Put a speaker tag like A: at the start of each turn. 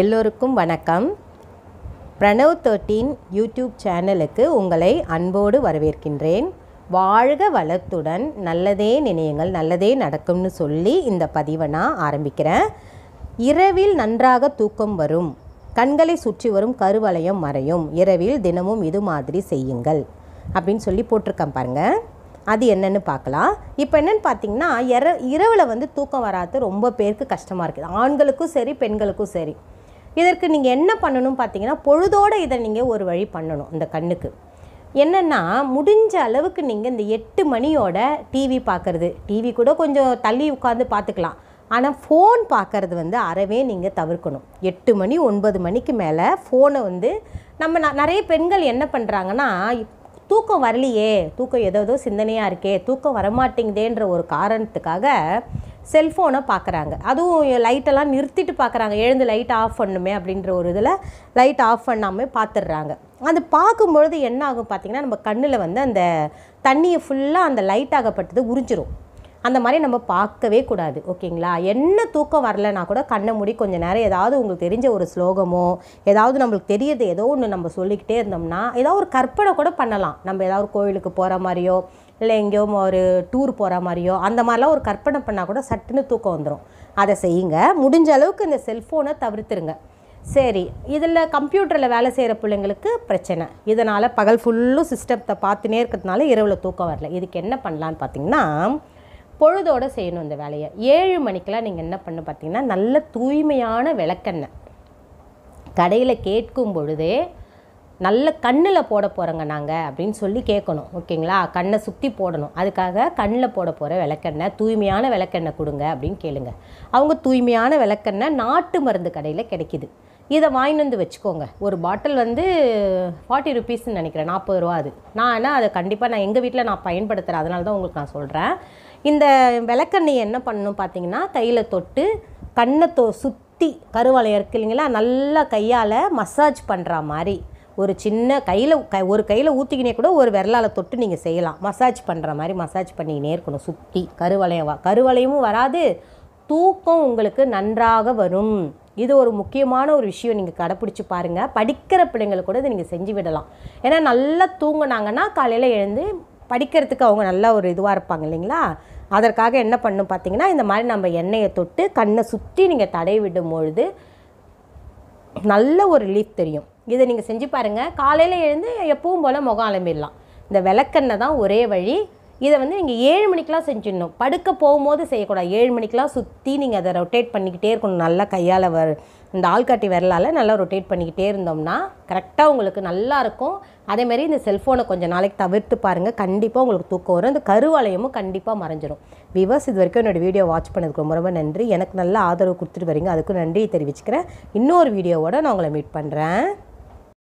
A: எல்லோருக்கும் வணக்கம் Pranav thirteen YouTube சேனலுக்கு உங்களை அன்போடு வரவேற்கின்றேன் வாழ்க வளத்துடன் நல்லதே நினையுங்கள் நல்லதே நடக்கும்னு சொல்லி இந்த பதிவை நான் ஆரம்பிக்கிறேன் இரவில் நன்றாக தூக்கம் வரும் கண்களை சுற்றி வரும் கருவளையம் மறையும் இரவில் தினமும் இது மாதிரி செய்யுங்கள் அப்படின்னு சொல்லி போட்டிருக்கேன் பாருங்கள் அது என்னென்னு பார்க்கலாம் இப்போ என்னென்னு பார்த்தீங்கன்னா இரவில் வந்து தூக்கம் வராது ரொம்ப பேருக்கு கஷ்டமாக இருக்குது ஆண்களுக்கும் சரி பெண்களுக்கும் சரி இதற்கு நீங்கள் என்ன பண்ணணும் பார்த்தீங்கன்னா பொழுதோடு இதை நீங்கள் ஒரு வழி பண்ணணும் இந்த கண்ணுக்கு என்னென்னா முடிஞ்ச அளவுக்கு நீங்கள் இந்த எட்டு மணியோட டிவி பார்க்குறது டிவி கூட கொஞ்சம் தள்ளி உட்காந்து பார்த்துக்கலாம் ஆனால் ஃபோன் பார்க்குறது வந்து அறவே நீங்கள் தவிர்க்கணும் எட்டு மணி ஒன்பது மணிக்கு மேலே ஃபோனை வந்து நம்ம நிறைய பெண்கள் என்ன பண்ணுறாங்கன்னா தூக்கம் வரலையே தூக்கம் ஏதோ சிந்தனையாக இருக்கே தூக்கம் வரமாட்டேங்குதேன்ற ஒரு காரணத்துக்காக செல்ஃபோனை பார்க்குறாங்க அதுவும் லைட்டெல்லாம் நிறுத்திட்டு பார்க்குறாங்க எழுந்து லைட் ஆஃப் பண்ணுமே அப்படின்ற ஒரு இதில் லைட் ஆஃப் பண்ணாமல் பார்த்துடுறாங்க அது பார்க்கும்பொழுது என்ன ஆகும் பார்த்திங்கன்னா நம்ம கண்ணில் வந்து அந்த தண்ணியை ஃபுல்லாக அந்த லைட் ஆகப்பட்டது உறிஞ்சிரும் அந்த மாதிரி நம்ம பார்க்கவே கூடாது ஓகேங்களா என்ன தூக்கம் வரலைன்னா கூட கண்ணை மூடி கொஞ்சம் நேரம் ஏதாவது உங்களுக்கு தெரிஞ்ச ஒரு ஸ்லோகமோ ஏதாவது நம்மளுக்கு தெரியுது ஏதோ ஒன்று நம்ம சொல்லிக்கிட்டே இருந்தோம்னா ஏதாவது ஒரு கற்பனை கூட பண்ணலாம் நம்ம ஏதாவது ஒரு போகிற மாதிரியோ இல்லை எங்கேயோ ஒரு டூர் போகிற மாதிரியோ அந்த மாதிரிலாம் ஒரு கற்பனை பண்ணால் கூட சட்டுன்னு தூக்கம் வந்துடும் அதை செய்யுங்க முடிஞ்ச அளவுக்கு இந்த செல்ஃபோனை தவிர்த்துருங்க சரி இதில் கம்ப்யூட்டரில் வேலை செய்கிற பிள்ளைங்களுக்கு பிரச்சனை இதனால் பகல் ஃபுல்லும் சிஸ்டத்தை பார்த்துனே இருக்கிறதுனால இரவில் தூக்கம் வரல இதுக்கு என்ன பண்ணலான்னு பார்த்தீங்கன்னா பொழுதோடு செய்யணும் இந்த வேலையை ஏழு மணிக்கெலாம் நீங்கள் என்ன பண்ணு பார்த்தீங்கன்னா நல்ல தூய்மையான விளக்கெண்ணெய் கடையில் கேட்கும் பொழுதே நல்ல கண்ணில் போட போகிறோங்க நாங்கள் அப்படின்னு சொல்லி கேட்கணும் ஓகேங்களா கண்ணை சுற்றி போடணும் அதுக்காக கண்ணில் போட போகிற விளக்கெண்ணெய் தூய்மையான விளக்கெண்ணெய் கொடுங்க அப்படின்னு கேளுங்க அவங்க தூய்மையான விளக்கெண்ணெய் நாட்டு மருந்து கடையில் கிடைக்கிது இதை வாங்கிட்டு வந்து வச்சுக்கோங்க ஒரு பாட்டில் வந்து ஃபார்ட்டி ருபீஸ்ன்னு நினைக்கிறேன் நாற்பது ரூபா அது நான் ஆனால் அதை கண்டிப்பாக நான் எங்கள் வீட்டில் நான் பயன்படுத்துகிறேன் அதனால தான் உங்களுக்கு நான் சொல்கிறேன் இந்த விளக்கெண்ணெயை என்ன பண்ணணும் பார்த்தீங்கன்னா கையில் தொட்டு கண்ணை தோ சுற்றி கருவளையம் இருக்குது இல்லைங்களா நல்லா கையால் மசாஜ் பண்ணுற மாதிரி ஒரு சின்ன கையில் க ஒரு கையில் ஊற்றிக்கினே கூட ஒரு விரலால் தொட்டு நீங்கள் செய்யலாம் மசாஜ் பண்ணுற மாதிரி மசாஜ் பண்ணிக்கினே இருக்கணும் சுற்றி கருவளையம் கருவளையமும் வராது தூக்கம் உங்களுக்கு நன்றாக வரும் இது ஒரு முக்கியமான ஒரு விஷயம் நீங்கள் கடைப்பிடிச்சி பாருங்கள் படிக்கிற பிள்ளைங்களுக்கு கூட இதை நீங்கள் செஞ்சு விடலாம் ஏன்னா நல்லா தூங்கினாங்கன்னா காலையில் எழுந்து படிக்கிறதுக்கு அவங்க நல்லா ஒரு இதுவாக இருப்பாங்க இல்லைங்களா அதற்காக என்ன பண்ணும் பார்த்தீங்கன்னா இந்த மாதிரி நம்ம எண்ணெயை தொட்டு கண்ணை சுற்றி நீங்கள் தடை விடும் பொழுது நல்ல ஒரு ரிலீஃப் தெரியும் இதை நீங்கள் செஞ்சு பாருங்கள் காலையில் எழுந்து எப்பவும் போல் முகம் அலம்பிடலாம் இந்த விளக்கெண்ணெய் தான் ஒரே வழி இதை வந்து நீங்கள் ஏழு மணிக்கெலாம் செஞ்சிடணும் படுக்க போகும்போது செய்யக்கூடாது ஏழு மணிக்கெலாம் சுற்றி நீங்கள் அதை ரொட்டேட் பண்ணிக்கிட்டே இருக்கணும் நல்லா கையால் வர இந்த ஆள்காட்டி விரலால் நல்லா ரொட்டேட் பண்ணிக்கிட்டே இருந்தோம்னா கரெக்டாக உங்களுக்கு நல்லாயிருக்கும் அதேமாரி இந்த செல்ஃபோனை கொஞ்சம் நாளைக்கு தவிர்த்து பாருங்கள் கண்டிப்பாக உங்களுக்கு தூக்கம் வரும் இந்த கருவாலயமும் கண்டிப்பாக மறைஞ்சிடும் விவர்ஸ் இது வரைக்கும் என்னோடய வீடியோ வாட்ச் பண்ணதுக்கு ரொம்ப ரொம்ப நன்றி எனக்கு நல்ல ஆதரவு கொடுத்துட்டு வரீங்க அதுக்கும் நன்றி தெரிவிச்சுக்கிறேன் இன்னொரு வீடியோவோடு நான் உங்களை மீட் பண்ணுறேன்